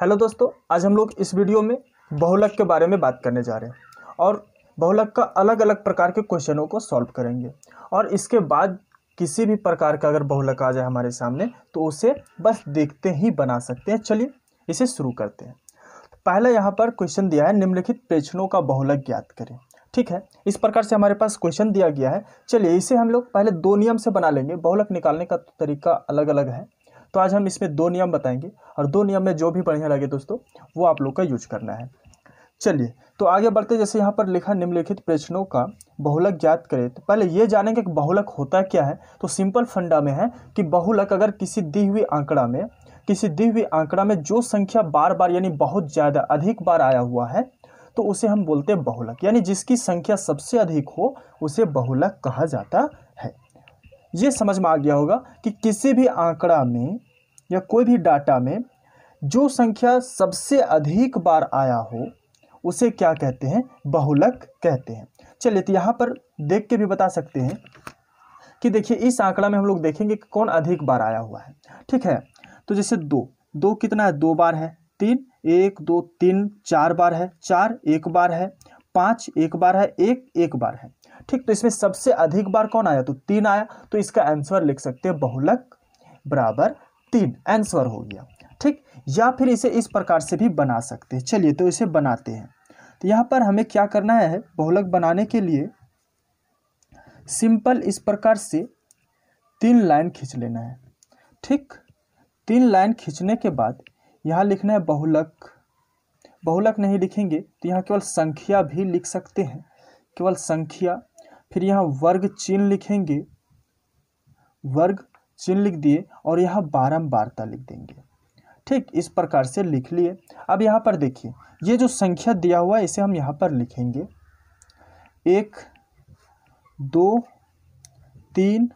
hello दोस्तों आज हम लोग इस वीडियो में बहुलक के बारे में बात करने जा रहे हैं और बहुलक का अलग अलग प्रकार के क्वेश्चनों को सॉल्व करेंगे और इसके बाद किसी भी प्रकार का अगर बहुलक आ जाए हमारे सामने तो उसे बस देखते ही बना सकते हैं चलिए इसे शुरू करते हैं पहला यहाँ पर क्वेश्चन दिया है निम्नलिखित पेचनों का बहुलक ज्ञात करें ठीक है इस प्रकार से हमारे पास क्वेश्चन दिया गया है चलिए इसे हम लोग पहले दो नियम से बना लेंगे बहुलक निकालने का तो तरीका अलग अलग है तो आज हम इसमें दो नियम बताएंगे और दो नियम में जो भी बढ़िया लगे दोस्तों वो आप लोग का यूज करना है चलिए तो आगे बढ़ते जैसे यहाँ पर लिखा निम्नलिखित प्रश्नों का बहुलक ज्ञात करें तो पहले ये जानेंगे कि बहुलक होता क्या है तो सिंपल फंडा में है कि बहुलक अगर किसी दी हुई आंकड़ा में किसी दी हुई आंकड़ा में जो संख्या बार बार यानी बहुत ज़्यादा अधिक बार आया हुआ है तो उसे हम बोलते हैं बहुलक यानी जिसकी संख्या सबसे अधिक हो उसे बहुलक कहा जाता है ये समझ में आ गया होगा कि किसी भी आंकड़ा में या कोई भी डाटा में जो संख्या सबसे अधिक बार आया हो उसे क्या कहते हैं बहुलक कहते हैं चलिए तो यहाँ पर देख के भी बता सकते हैं कि देखिए इस आंकड़ा में हम लोग देखेंगे कि कौन अधिक बार आया हुआ है ठीक है तो जैसे दो दो कितना है दो बार है तीन एक दो तीन चार बार है चार एक बार है पाँच एक बार है एक एक बार है ठीक तो इसमें सबसे अधिक बार कौन आया तो तीन आया तो इसका आंसर लिख सकते हैं बहुलक बराबर तीन आंसर हो गया ठीक या फिर इसे इस प्रकार से भी बना सकते हैं चलिए तो इसे बनाते हैं तो यहाँ पर हमें क्या करना है बहुलक बनाने के लिए सिंपल इस प्रकार से तीन लाइन खींच लेना है ठीक तीन लाइन खींचने के बाद यहाँ लिखना है बहुलक बहुलक नहीं लिखेंगे तो यहाँ केवल संख्या भी लिख सकते हैं केवल संख्या फिर यहाँ वर्ग चिन्ह लिखेंगे वर्ग चिन्ह लिख दिए और यहाँ बारंबारता लिख देंगे ठीक इस प्रकार से लिख लिए अब यहाँ पर देखिए ये जो संख्या दिया हुआ है इसे हम यहाँ पर लिखेंगे एक दो तीन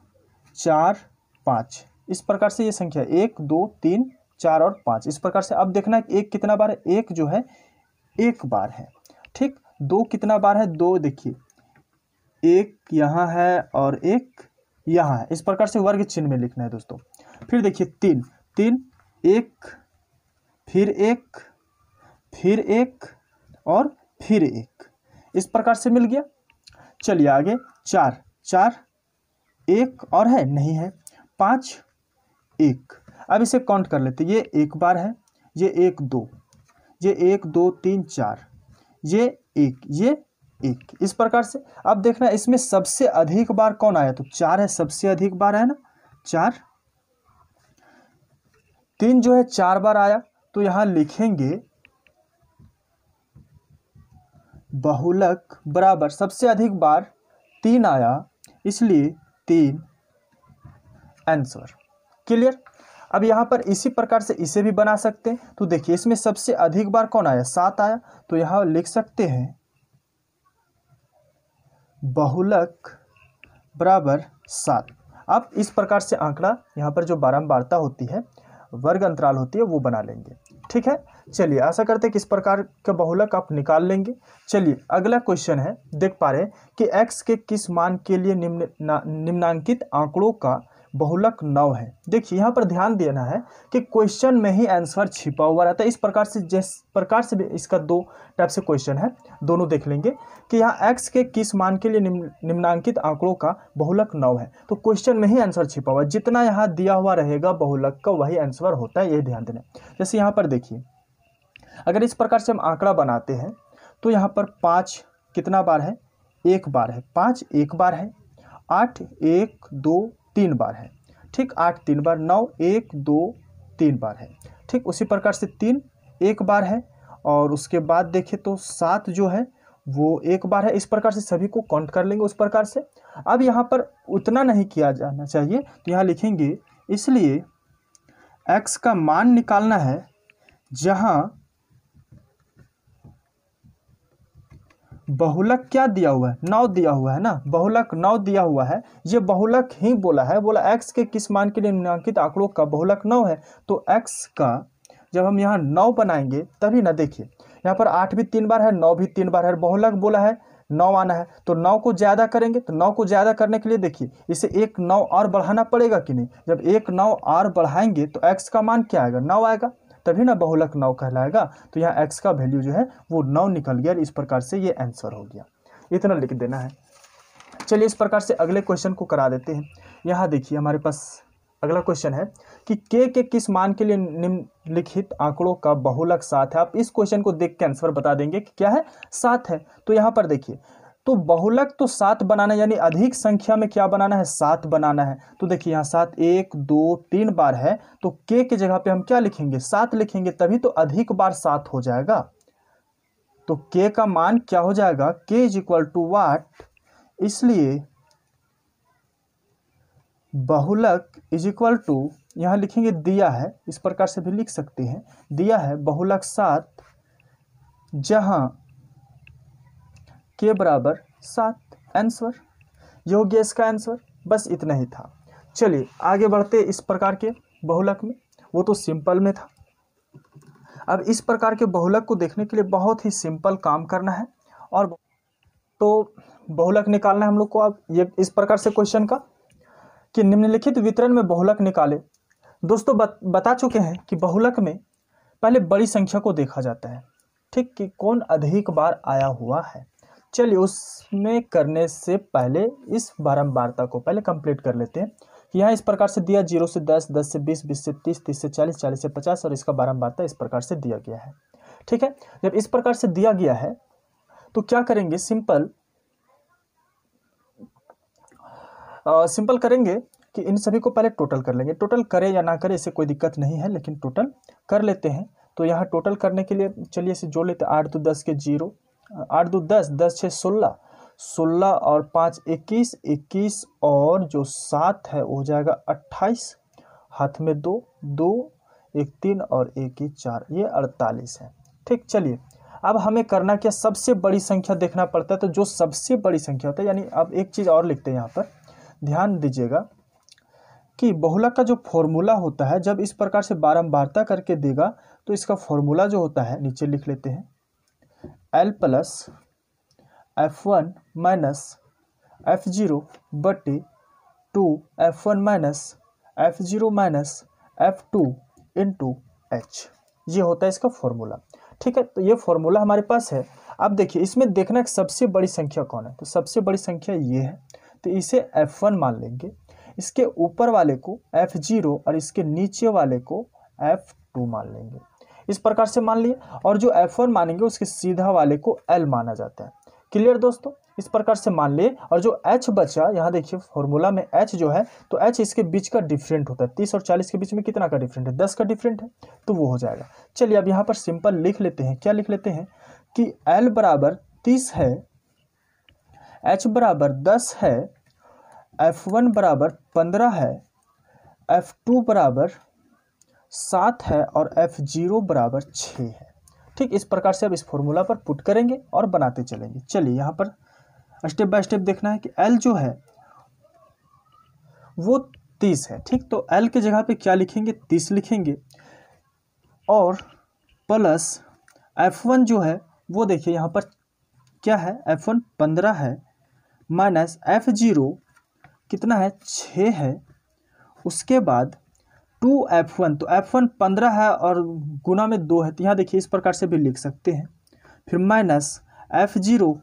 चार पाँच इस प्रकार से ये संख्या एक दो तीन चार और पाँच इस प्रकार से अब देखना एक कितना बार है एक जो है एक बार है ठीक दो कितना बार है दो देखिए एक यहाँ है और एक यहाँ है इस प्रकार से वर्ग चिन्ह में लिखना है दोस्तों फिर देखिए तीन तीन एक फिर एक फिर एक और फिर एक इस प्रकार से मिल गया चलिए आगे चार चार एक और है नहीं है पाँच एक अब इसे काउंट कर लेते ये एक बार है ये एक दो ये एक दो तीन चार ये एक ये एक इस प्रकार से अब देखना इसमें सबसे अधिक बार कौन आया तो चार है सबसे अधिक बार है ना चार तीन जो है चार बार आया तो यहां लिखेंगे बहुलक बराबर सबसे अधिक बार तीन आया इसलिए तीन आंसर क्लियर अब यहां पर इसी प्रकार से इसे भी बना सकते हैं तो देखिए इसमें सबसे अधिक बार कौन आया सात आया तो यहां लिख सकते हैं बहुलक बराबर सात अब इस प्रकार से आंकड़ा यहाँ पर जो बारंबारता होती है वर्ग अंतराल होती है वो बना लेंगे ठीक है चलिए आशा करते हैं कि इस प्रकार का बहुलक आप निकाल लेंगे चलिए अगला क्वेश्चन है देख पा रहे हैं कि एक्स के किस मान के लिए निम्न निम्नांकित आंकड़ों का बहुलक नौ है देखिए यहाँ पर ध्यान देना है कि क्वेश्चन में ही आंसर छिपा हुआ रहता है इस प्रकार से जिस प्रकार से भी इसका दो टाइप से क्वेश्चन है दोनों देख लेंगे कि यहाँ एक्स के किस मान के लिए निम्नांकित आंकड़ों का बहुलक नौ है तो क्वेश्चन में ही आंसर छिपा हुआ जितना यहाँ दिया हुआ रहेगा बहुलक का वही आंसर होता है ये ध्यान देना जैसे यहाँ पर देखिए अगर इस प्रकार से हम आंकड़ा बनाते हैं तो यहाँ पर पाँच कितना बार है एक बार है पाँच एक बार है आठ एक दो तीन बार है ठीक आठ तीन बार नौ एक दो तीन बार है ठीक उसी प्रकार से तीन एक बार है और उसके बाद देखें तो सात जो है वो एक बार है इस प्रकार से सभी को काउंट कर लेंगे उस प्रकार से अब यहाँ पर उतना नहीं किया जाना चाहिए तो यहाँ लिखेंगे इसलिए एक्स का मान निकालना है जहाँ बहुलक क्या दिया हुआ है नौ दिया हुआ है ना बहुलक नौ दिया हुआ है ये बहुलक ही बोला है बोला एक्स के किस मान के लिए निम्नांकित आंकड़ों का बहुलक नौ है तो एक्स का जब हम यहाँ नौ बनाएंगे तभी ना देखिए यहाँ पर आठ भी तीन बार है नौ भी तीन बार है बहुलक बोला है नौ आना है तो नौ को ज़्यादा करेंगे तो नौ को ज़्यादा करने के लिए देखिए इसे एक नौ और बढ़ाना पड़ेगा कि नहीं जब एक नौ और बढ़ाएंगे तो एक्स का मान क्या आएगा नौ आएगा तभी ना बहुलक नौ कहलाएगा तो यहाँ एक्स का वैल्यू जो है वो नौ निकल गया इस प्रकार से ये आंसर हो गया इतना लिख देना है चलिए इस प्रकार से अगले क्वेश्चन को करा देते हैं यहाँ देखिए हमारे पास अगला क्वेश्चन है कि के के किस मान के लिए निम्नलिखित आंकड़ों का बहुलक सात है आप इस क्वेश्चन को देख के आंसर बता देंगे कि क्या है सात है तो यहाँ पर देखिए तो बहुलक तो सात बनाना यानी अधिक संख्या में क्या बनाना है सात बनाना है तो देखिए यहाँ सात एक दो तीन बार है तो के के जगह पे हम क्या लिखेंगे सात लिखेंगे तभी तो अधिक बार सात हो जाएगा तो के का मान क्या हो जाएगा के इज इक्वल टू वाट इसलिए बहुलक इज इक्वल टू यहां लिखेंगे दिया है इस प्रकार से भी लिख सकते हैं दिया है बहुलक सात जहां के बराबर सात आंसर गया इसका आंसर बस इतना ही था चलिए आगे बढ़ते इस प्रकार के बहुलक में वो तो सिंपल में था अब इस प्रकार के बहुलक को देखने के लिए बहुत ही सिंपल काम करना है और तो बहुलक निकालना है हम लोग को अब ये इस प्रकार से क्वेश्चन का कि निम्नलिखित वितरण में बहुलक निकाले दोस्तों बत, बता चुके हैं कि बहुलक में पहले बड़ी संख्या को देखा जाता है ठीक कि कौन अधिक बार आया हुआ है चलिए उसमें करने से पहले इस बारंबारता को पहले कंप्लीट कर लेते हैं यहाँ इस प्रकार से दिया जीरो से दस दस से बीस बीस से तीस तीस से चालीस चालीस से पचास और इसका बारंबारता इस प्रकार से दिया गया है ठीक है जब इस प्रकार से दिया गया है तो क्या करेंगे सिंपल आ, सिंपल करेंगे कि इन सभी को पहले टोटल कर लेंगे टोटल करें या ना करें इसे कोई दिक्कत नहीं है लेकिन टोटल कर लेते हैं तो यहाँ टोटल करने के लिए चलिए इसे जोड़ लेते आठ दो दस के जीरो आठ दो दस दस छः सोलह सोलह और पाँच इक्कीस इक्कीस और जो सात है वो हो जाएगा अट्ठाईस हाथ में दो दो एक तीन और एक ही चार ये अड़तालीस है ठीक चलिए अब हमें करना क्या सबसे बड़ी संख्या देखना पड़ता है तो जो सबसे बड़ी संख्या होता है यानी अब एक चीज़ और लिखते हैं यहाँ पर ध्यान दीजिएगा कि बहुलक का जो फॉर्मूला होता है जब इस प्रकार से बारम्बारता करके देगा तो इसका फॉर्मूला जो होता है नीचे लिख लेते हैं L plus F one minus F zero बटे two F one minus F zero minus F two into H ये होता है इसका फॉर्मूला ठीक है तो ये फॉर्मूला हमारे पास है अब देखिए इसमें देखना सबसे बड़ी संख्या कौन है तो सबसे बड़ी संख्या ये है तो इसे एफ वन मान लेंगे इसके ऊपर वाले को एफ जीरो और इसके नीचे वाले को एफ टू मान लेंगे इस प्रकार से मान लिया और जो एफ वन मानेंगे उसके सीधा वाले को एल माना जाता है क्लियर दोस्तों इस प्रकार से मान लिए और जो एच बचा यहाँ देखिए फॉर्मूला में एच जो है तो एच इसके बीच का डिफरेंट होता है तीस और चालीस के बीच में कितना का डिफरेंट है दस का डिफरेंट है तो वो हो जाएगा चलिए अब यहाँ पर सिंपल लिख लेते हैं क्या लिख लेते हैं कि एल बराबर तीस है एच बराबर दस है एफ वन बराबर पंद्रह है एफ टू बराबर सात है और एफ जीरो बराबर छः है ठीक इस प्रकार से अब इस फॉर्मूला पर पुट करेंगे और बनाते चलेंगे चलिए यहाँ पर स्टेप बाय स्टेप देखना है कि एल जो है वो तीस है ठीक तो एल के जगह पे क्या लिखेंगे तीस लिखेंगे और प्लस एफ वन जो है वो देखिए यहाँ पर क्या है एफ वन पंद्रह है माइनस एफ जीरो कितना है छः है उसके बाद टू एफ वन तो एफ वन पंद्रह है और गुना में दो है तो यहाँ देखिए इस प्रकार से भी लिख सकते हैं फिर माइनस एफ जीरो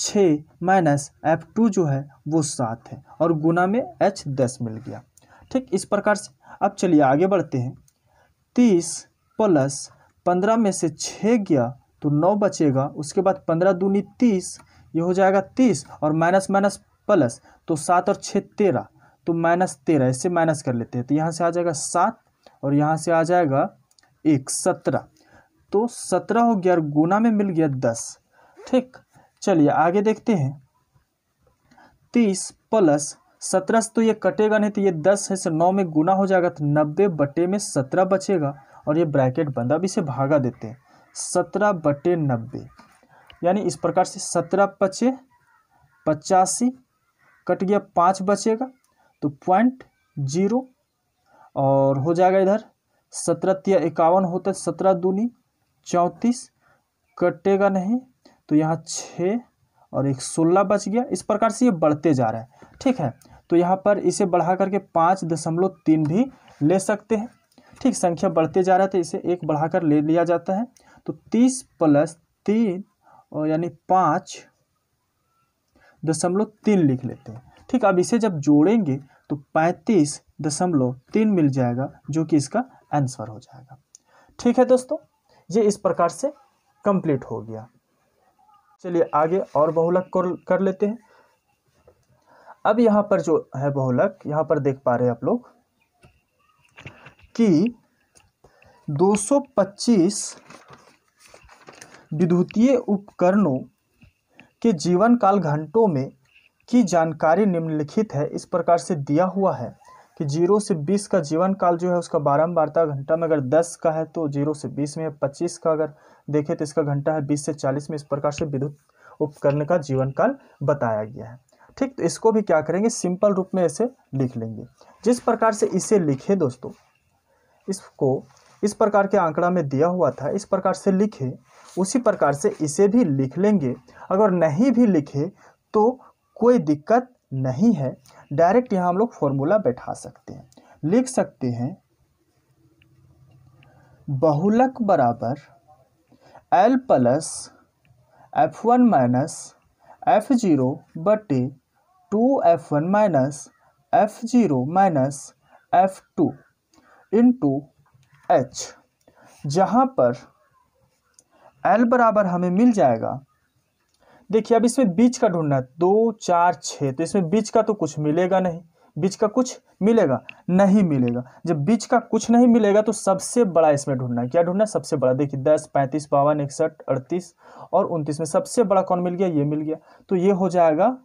छः माइनस एफ टू जो है वो सात है और गुना में एच दस मिल गया ठीक इस प्रकार से अब चलिए आगे बढ़ते हैं तीस प्लस पंद्रह में से छः गया तो नौ बचेगा उसके बाद पंद्रह दूनी तीस ये हो जाएगा तीस और माइनस माइनस प्लस तो सात और छः तेरह तो माइनस तेरह इससे माइनस कर लेते हैं तो यहाँ से आ जाएगा सात और यहाँ से आ जाएगा एक सत्रह तो सत्रह हो गया और गुना में मिल गया दस ठीक चलिए आगे देखते हैं तीस प्लस सत्रह से तो ये कटेगा नहीं तो ये दस है से नौ में गुना हो जाएगा तो नब्बे बटे में सत्रह बचेगा और ये ब्रैकेट बंद अब इसे भागा देते हैं सत्रह बटे नब्बे यानी इस प्रकार से सत्रह पचे पचासी कट गया पाँच बचेगा तो पॉइंट जीरो और हो जाएगा इधर सत्रह तिया इक्यावन होता है सत्रह दूनी चौंतीस कटेगा नहीं तो यहाँ छः और एक सोलह बच गया इस प्रकार से ये बढ़ते जा रहा है ठीक है तो यहाँ पर इसे बढ़ा करके पाँच दशमलव तीन भी ले सकते हैं ठीक संख्या बढ़ते जा रहा है तो इसे एक बढ़ाकर ले लिया जाता है तो तीस प्लस तीन और यानी पाँच दशमलव तीन लिख लेते हैं ठीक अब इसे जब जोड़ेंगे तो पैंतीस दशमलव तीन मिल जाएगा जो कि इसका आंसर हो जाएगा ठीक है दोस्तों ये इस प्रकार से कंप्लीट हो गया चलिए आगे और बहुलक कर लेते हैं अब यहाँ पर जो है बहुलक यहाँ पर देख पा रहे हैं आप लोग कि 225 विद्युतीय उपकरणों के जीवन काल घंटों में की जानकारी निम्नलिखित है इस प्रकार से दिया हुआ है कि जीरो से बीस का जीवन काल जो है उसका बारंबारता घंटा में अगर दस का है तो जीरो से बीस में पच्चीस का अगर देखें तो इसका घंटा है बीस से चालीस में इस प्रकार से विद्युत उपकरण का जीवन काल बताया गया है ठीक तो इसको भी क्या करेंगे सिंपल रूप में ऐसे लिख लेंगे जिस प्रकार से इसे लिखे दोस्तों इसको इस प्रकार के आंकड़ा में दिया हुआ था इस प्रकार से लिखे उसी प्रकार से इसे भी लिख लेंगे अगर नहीं भी लिखे तो कोई दिक्कत नहीं है डायरेक्ट यहाँ हम लोग फॉर्मूला बैठा सकते हैं लिख सकते हैं बहुलक बराबर L plus F one minus F zero बटे two F one minus F zero minus F two into H जहाँ पर एल बराबर हमें मिल जाएगा देखिए अब इसमें बीच का ढूंढना है दो चार छः तो इसमें बीच का तो कुछ मिलेगा नहीं बीच का कुछ मिलेगा नहीं मिलेगा जब बीच का कुछ नहीं मिलेगा तो सबसे बड़ा इसमें ढूंढना है क्या ढूंढना है सबसे बड़ा देखिए दस पैंतीस बावन इकसठ अड़तीस और उनतीस में सबसे बड़ा कौन मिल गया ये मिल गया तो ये हो जाएगा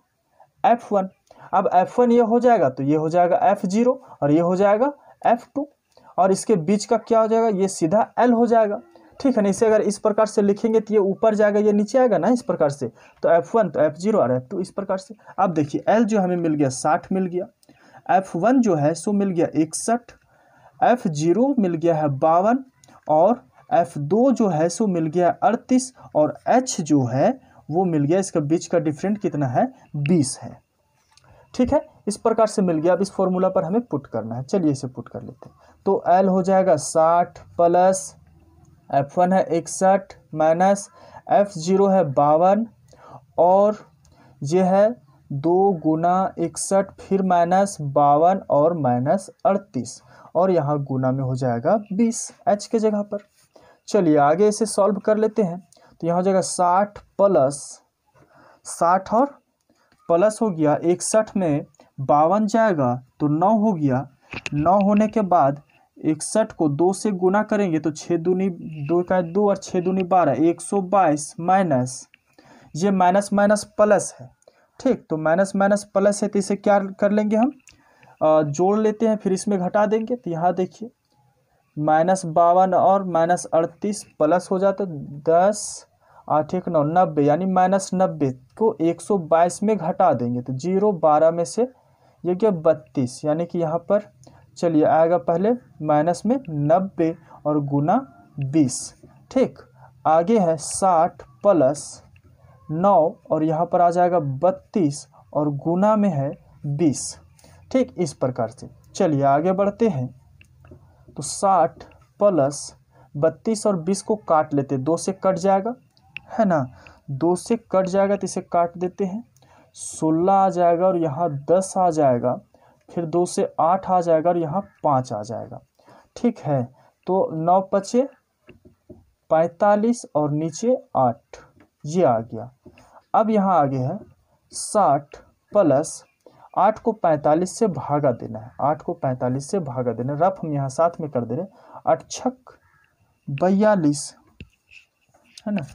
एफ वन अब एफ वन ये हो जाएगा तो ये हो जाएगा एफ जीरो और ये हो जाएगा एफ टू और इसके बीच का क्या हो जाएगा ये सीधा एल हो जाएगा ठीक है ना इसे अगर इस प्रकार से लिखेंगे तो ये ऊपर जाएगा ये नीचे आएगा ना इस प्रकार से तो एफ वन तो एफ जीरो और एफ टू इस प्रकार से अब देखिए एल जो हमें मिल गया साठ मिल गया एफ वन जो है सो मिल गया इकसठ एफ जीरो मिल गया है बावन और एफ दो जो है सो मिल गया अड़तीस और एच जो है वो मिल गया इसका बीच का डिफरेंट कितना है बीस है ठीक है इस प्रकार से मिल गया अब इस फॉर्मूला पर हमें पुट करना है चलिए इसे पुट कर लेते हैं तो एल हो जाएगा साठ प्लस एफ वन है इकसठ माइनस एफ ज़ीरो है बावन और ये है दो गुना इकसठ फिर माइनस बावन और माइनस अड़तीस और यहाँ गुना में हो जाएगा बीस एच के जगह पर चलिए आगे इसे सॉल्व कर लेते हैं तो यहाँ हो जाएगा साठ प्लस साठ और प्लस हो गया इकसठ में बावन जाएगा तो नौ हो गया नौ होने के बाद इकसठ को दो से गुना करेंगे तो छः दूनी दो का दो और छः दूनी बारह एक सौ बाईस माइनस ये माइनस माइनस प्लस है ठीक तो माइनस माइनस प्लस है तो इसे क्या कर लेंगे हम जोड़ लेते हैं फिर इसमें घटा देंगे तो यहाँ देखिए माइनस बावन और माइनस अड़तीस प्लस हो जाता दस आठ एक नौ नब्बे यानी माइनस नब्बे को एक सौ बाईस में घटा देंगे तो जीरो बारह में से ये क्या बत्तीस यानी कि यहाँ पर चलिए आएगा पहले माइनस में नब्बे और गुना बीस ठीक आगे है साठ प्लस नौ और यहाँ पर आ जाएगा बत्तीस और गुना में है बीस ठीक इस प्रकार से चलिए आगे बढ़ते हैं तो साठ प्लस बत्तीस और बीस को काट लेते दो से कट जाएगा है ना दो से कट जाएगा तो इसे काट देते हैं सोलह आ जाएगा और यहाँ दस आ जाएगा फिर दो से आठ आ जाएगा और यहाँ पाँच आ जाएगा ठीक है तो नौ पचे पैंतालीस और नीचे आठ ये आ गया अब यहाँ आगे है साठ प्लस आठ को पैंतालीस से भागा देना है आठ को पैंतालीस से भागा देना रफ हम यहाँ साथ में कर दे रहे अठक बयालीस है ना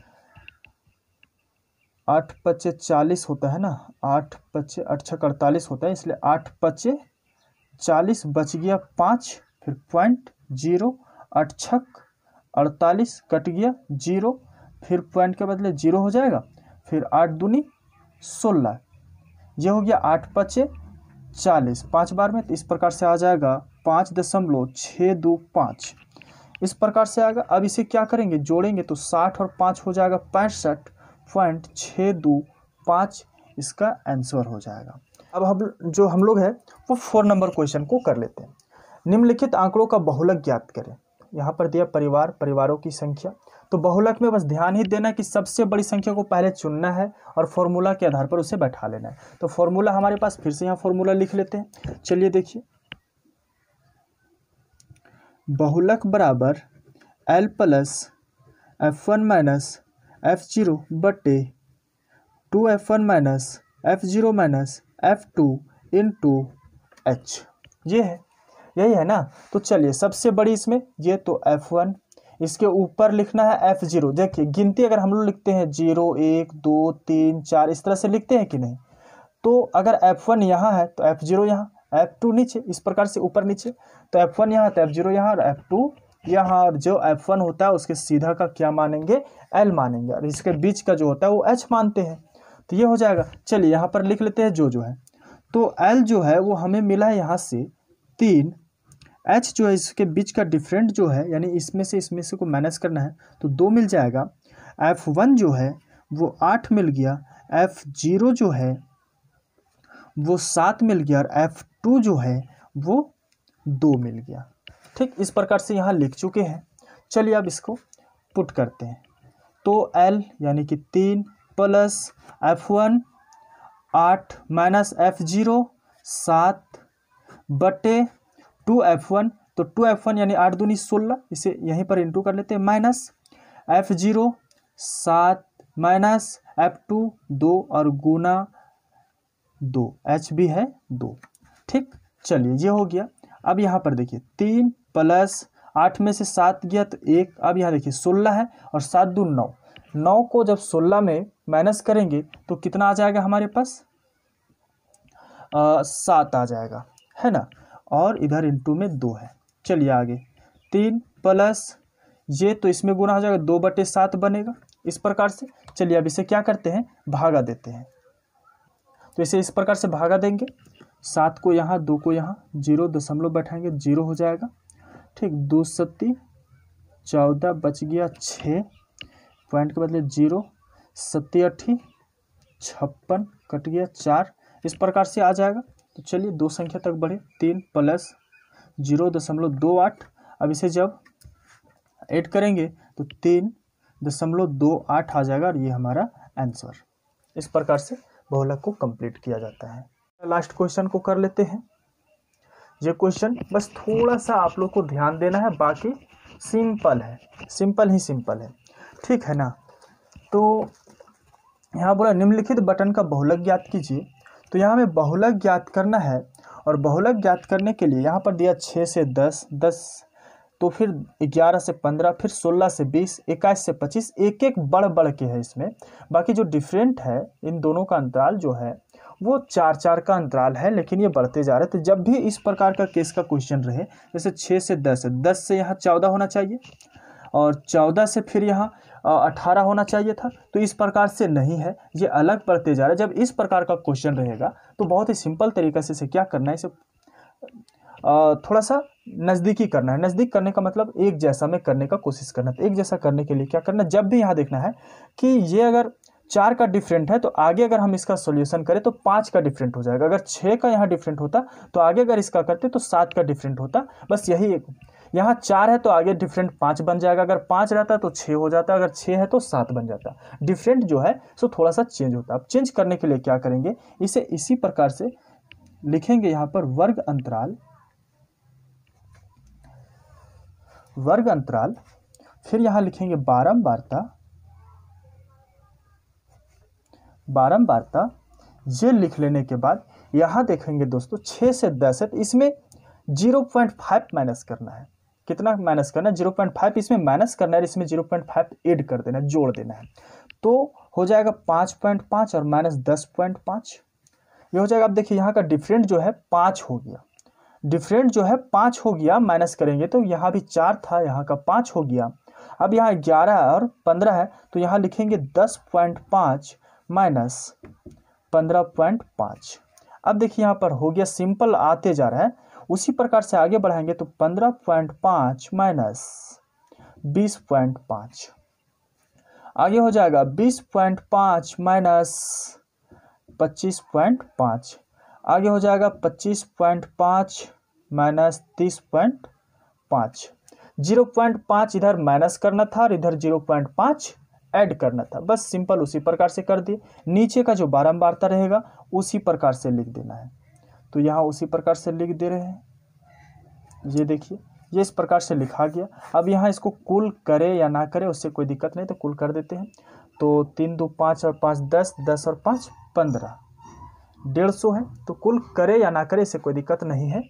आठ पच्चे चालीस होता है ना आठ पच्चे अट्ठा अड़तालीस होता है इसलिए आठ पच्चे चालीस बच गया पाँच फिर पॉइंट जीरो अट्ठक अड़तालीस कट गया जीरो फिर पॉइंट के बदले जीरो हो जाएगा फिर आठ दूनी सोलह यह हो गया आठ पच्चे चालीस पाँच बार में तो इस प्रकार से आ जाएगा पाँच दशमलव छः दो पाँच इस प्रकार से आएगा अब इसे क्या करेंगे जोड़ेंगे तो साठ और पाँच हो जाएगा पैंसठ पॉइंट छः दो पाँच इसका आंसर हो जाएगा अब हम जो हम लोग हैं वो फोर नंबर क्वेश्चन को कर लेते हैं निम्नलिखित आंकड़ों का बहुलक ज्ञात करें यहाँ पर दिया परिवार परिवारों की संख्या तो बहुलक में बस ध्यान ही देना कि सबसे बड़ी संख्या को पहले चुनना है और फॉर्मूला के आधार पर उसे बैठा लेना है तो फॉर्मूला हमारे पास फिर से यहाँ फॉर्मूला लिख लेते हैं चलिए देखिए बहुलक बराबर L plus F one minus F zero बटे two F one minus F zero minus F two into H ये है यही है ना तो चलिए सबसे बड़ी इसमें ये तो एफ वन इसके ऊपर लिखना है एफ जीरो देखिए गिनती अगर हम लोग लिखते हैं जीरो एक दो तीन चार इस तरह से लिखते हैं कि नहीं तो अगर एफ वन यहाँ है तो एफ जीरो यहाँ एफ टू नीचे इस प्रकार से ऊपर नीचे तो एफ वन यहाँ तो एफ जीरो यहाँ और एफ टू यहाँ और जो एफ वन होता है उसके सीधा का क्या मानेंगे एल मानेंगे और इसके बीच का जो होता है वो एच मानते हैं तो ये हो जाएगा चलिए यहाँ पर लिख लेते हैं जो जो है तो एल जो है वो हमें मिला यहाँ से तीन एच जो है इसके बीच का डिफरेंट जो है यानी इसमें से इसमें से को मैनेज करना है तो दो मिल जाएगा एफ वन जो है वो आठ मिल गया एफ जीरो जो है वो सात मिल गया और एफ टू जो है वो दो मिल गया ठीक इस प्रकार से यहाँ लिख चुके हैं चलिए अब इसको पुट करते हैं तो एल यानी कि तीन प्लस एफ वन आठ माइनस एफ जीरो सात बटे टू एफ वन तो टू एफ वन यानी आठ दूनी सोलह इसे यहीं पर इंटू कर लेते हैं माइनस एफ जीरो सात माइनस एफ टू दो और गुना दो एच भी है दो ठीक चलिए ये हो गया अब यहाँ पर देखिए तीन प्लस आठ में से सात गया तो एक अब यहाँ देखिए सोलह है और सात दो नौ नौ को जब सोलह में माइनस करेंगे तो कितना आ जाएगा हमारे पास आ, सात आ जाएगा है ना और इधर इंटू में दो है चलिए आगे तीन प्लस ये तो इसमें गुना हो जाएगा दो बटे सात बनेगा इस प्रकार से चलिए अब इसे क्या करते हैं भागा देते हैं तो इसे इस प्रकार से भागा देंगे सात को यहाँ दो को यहाँ जीरो दशमलव बैठाएंगे जीरो हो जाएगा ठीक दो सत्ती चौदह बच गया छः पॉइंट के बदले जीरो सत्ती अट्ठी छप्पन कट गया चार इस प्रकार से आ जाएगा तो चलिए दो संख्या तक बढ़े तीन प्लस जीरो दशमलव दो आठ अब इसे जब ऐड करेंगे तो तीन दशमलव दो आठ आ जाएगा और ये हमारा आंसर इस प्रकार से बहुलक को कंप्लीट किया जाता है लास्ट क्वेश्चन को कर लेते हैं ये क्वेश्चन बस थोड़ा सा आप लोग को ध्यान देना है बाकी सिंपल है सिंपल ही सिंपल है ठीक है ना तो यहाँ बोला निम्नलिखित बटन का बहुलक ज्ञात कीजिए तो यहाँ हमें बहुलक ज्ञात करना है और बहुलक ज्ञात करने के लिए यहाँ पर दिया छः से दस दस तो फिर ग्यारह से पंद्रह फिर सोलह से बीस इक्कीस से पच्चीस एक एक बढ़ बढ़ के है इसमें बाकी जो डिफरेंट है इन दोनों का अंतराल जो है वो चार चार का अंतराल है लेकिन ये बढ़ते जा रहे तो जब भी इस प्रकार का केस का क्वेश्चन रहे जैसे छः से दस है दस से यहाँ चौदह होना चाहिए और चौदह से फिर यहाँ अठारह होना चाहिए था तो इस प्रकार से नहीं है ये अलग बढ़ते जा रहा है जब इस प्रकार का क्वेश्चन रहेगा तो बहुत ही सिंपल तरीके से इसे क्या करना है इसे थोड़ा सा नज़दीकी करना है नज़दीक करने का मतलब एक जैसा में करने का कोशिश करना है तो एक जैसा करने के लिए क्या करना जब भी यहाँ देखना है कि ये अगर चार का डिफरेंट है तो आगे अगर हम इसका सोल्यूशन करें तो पाँच का डिफरेंट हो जाएगा अगर छः का यहाँ डिफरेंट होता तो आगे अगर इसका करते तो सात का डिफरेंट होता बस यही एक यहाँ चार है तो आगे डिफरेंट पाँच बन जाएगा अगर पाँच रहता तो छः हो जाता अगर छः है तो सात बन जाता डिफरेंट जो है सो थोड़ा सा चेंज होता अब चेंज करने के लिए क्या करेंगे इसे इसी प्रकार से लिखेंगे यहाँ पर वर्ग अंतराल वर्ग अंतराल फिर यहाँ लिखेंगे बारम्बारता बारंबारता ये लिख लेने के बाद यहाँ देखेंगे दोस्तों छः से दस है तो इसमें जीरो पॉइंट फाइव माइनस करना है कितना माइनस करना है जीरो पॉइंट फाइव इसमें माइनस करना है इसमें जीरो पॉइंट फाइव एड कर देना है जोड़ देना है तो हो जाएगा पाँच पॉइंट पाँच और माइनस दस पॉइंट पाँच ये हो जाएगा आप देखिए यहाँ का डिफरेंट जो है पाँच हो गया डिफरेंट जो है पाँच हो गया माइनस करेंगे तो यहाँ भी चार था यहाँ का पाँच हो गया अब यहाँ ग्यारह और पंद्रह है तो यहाँ लिखेंगे दस पॉइंट पाँच माइनस पंद्रह पॉइंट पाँच अब देखिए यहाँ पर हो गया सिंपल आते जा रहा है उसी प्रकार से आगे बढ़ाएंगे तो पंद्रह पॉइंट पाँच माइनस बीस पॉइंट पाँच आगे हो जाएगा बीस पॉइंट पाँच माइनस पच्चीस पॉइंट पाँच आगे हो जाएगा पच्चीस पॉइंट पाँच माइनस तीस पॉइंट पाँच जीरो पॉइंट पाँच इधर माइनस करना था और इधर जीरो पॉइंट पाँच ऐड करना था बस सिंपल उसी प्रकार से कर दिए नीचे का जो बारंबारता रहेगा उसी प्रकार से लिख देना है तो यहाँ उसी प्रकार से लिख दे रहे हैं ये देखिए ये इस प्रकार से लिखा गया अब यहाँ इसको कुल करे या ना करे उससे कोई दिक्कत नहीं तो कुल कर देते हैं तो तीन दो पाँच और पाँच दस दस और पाँच पंद्रह डेढ़ सौ है तो कुल करे या ना करे इससे कोई दिक्कत नहीं है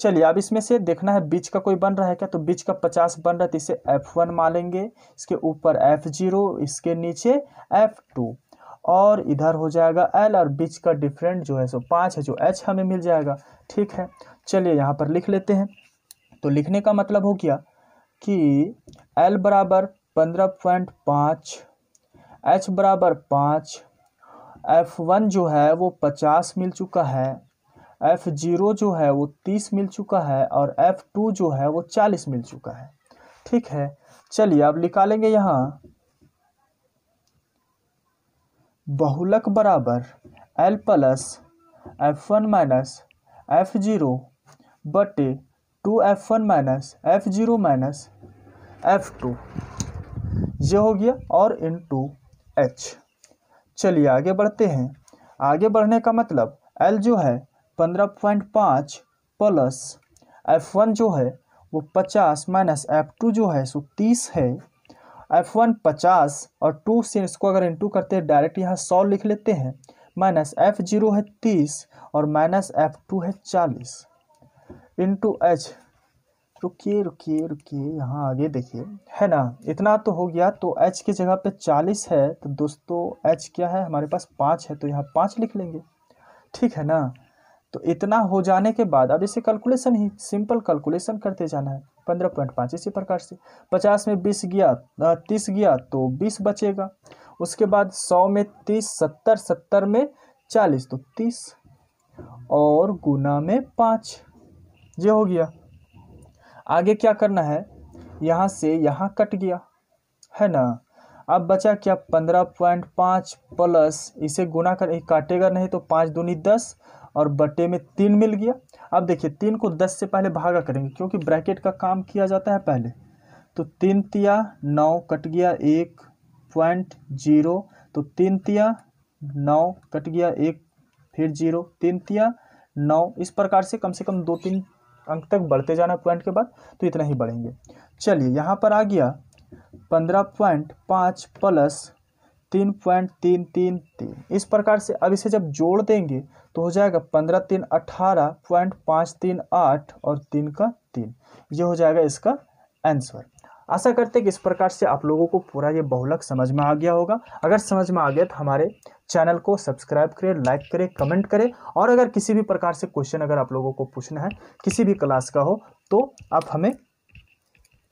चलिए अब इसमें से देखना है बीच का कोई बन रहा है क्या तो बीच का पचास बन रहा है तो इसे एफ वन मानेंगे इसके ऊपर एफ जीरो इसके नीचे एफ टू और इधर हो जाएगा एल और बीच का डिफरेंट जो है सो पाँच है जो एच हमें मिल जाएगा ठीक है चलिए यहाँ पर लिख लेते हैं तो लिखने का मतलब हो गया कि एल बराबर पंद्रह पॉइंट पाँच एच बराबर पाँच एफ वन जो है वो पचास मिल चुका है एफ़ जीरो जो है वो तीस मिल चुका है और एफ़ टू जो है वो चालीस मिल चुका है ठीक है चलिए अब निकालेंगे यहाँ बहुलक बराबर L plus F one minus F zero बटे two F one minus F zero minus F two ये हो गया और इन टू एच चलिए आगे बढ़ते हैं आगे बढ़ने का मतलब एल जो है पंद्रह पॉइंट पाँच प्लस एफ वन जो है वो पचास माइनस एफ टू जो है सो तीस है एफ वन पचास और टू से इसको अगर इंटू करते हैं डायरेक्ट यहाँ सौ लिख लेते हैं माइनस एफ जीरो है तीस और माइनस एफ टू है चालीस इंटू एच रुकिए रुकिए रुकिए यहाँ आगे देखिए है ना इतना तो हो गया तो एच की जगह पे चालीस है तो दोस्तों एच क्या है हमारे पास पाँच है तो यहाँ पाँच लिख लेंगे ठीक है ना तो इतना हो जाने के बाद अब इसे कैलकुलेशन ही सिंपल कैलकुलेशन करते जाना है पंद्रह पॉइंट पाँच इसी प्रकार से पचास में बीस गया तीस गया तो बीस बचेगा उसके बाद सौ में तीस सत्तर सत्तर में चालीस तो तीस और गुना में पाँच ये हो गया आगे क्या करना है यहाँ से यहाँ कट गया है ना अब बचा क्या पंद्रह पॉइंट पाँच प्लस इसे गुना कर काटेगा नहीं तो पाँच दूनी दस और बटे में तीन मिल गया अब देखिए तीन को दस से पहले भागा करेंगे क्योंकि ब्रैकेट का काम किया जाता है पहले तो तीन तिया नौ कट गया एक पॉइंट जीरो तो तीन तिया नौ कट गया एक फिर जीरो तीन तिया नौ इस प्रकार से कम से कम दो तीन अंक तक बढ़ते जाना पॉइंट के बाद तो इतना ही बढ़ेंगे चलिए यहाँ पर आ गया पंद्रह पॉइंट पाँच प्लस तीन पॉइंट तीन तीन तीन इस प्रकार से अब इसे जब जोड़ देंगे तो हो जाएगा पंद्रह तीन अठारह पॉइंट पाँच तीन आठ और तीन का तीन ये हो जाएगा इसका आंसर आशा करते हैं कि इस प्रकार से आप लोगों को पूरा ये बहुलक समझ में आ गया होगा अगर समझ में आ गया तो हमारे चैनल को सब्सक्राइब करें लाइक करें कमेंट करें और अगर किसी भी प्रकार से क्वेश्चन अगर आप लोगों को पूछना है किसी भी क्लास का हो तो आप हमें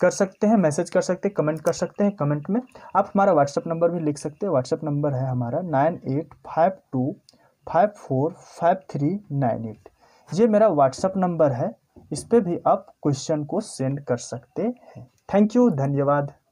कर सकते हैं मैसेज कर सकते हैं कमेंट कर सकते हैं कमेंट में आप हमारा व्हाट्सअप नंबर भी लिख सकते हैं व्हाट्सअप नंबर है हमारा nine eight five two five four five three nine eight ये मेरा व्हाट्सअप नंबर है इस पर भी आप क्वेश्चन को सेंड कर सकते हैं थैंक यू धन्यवाद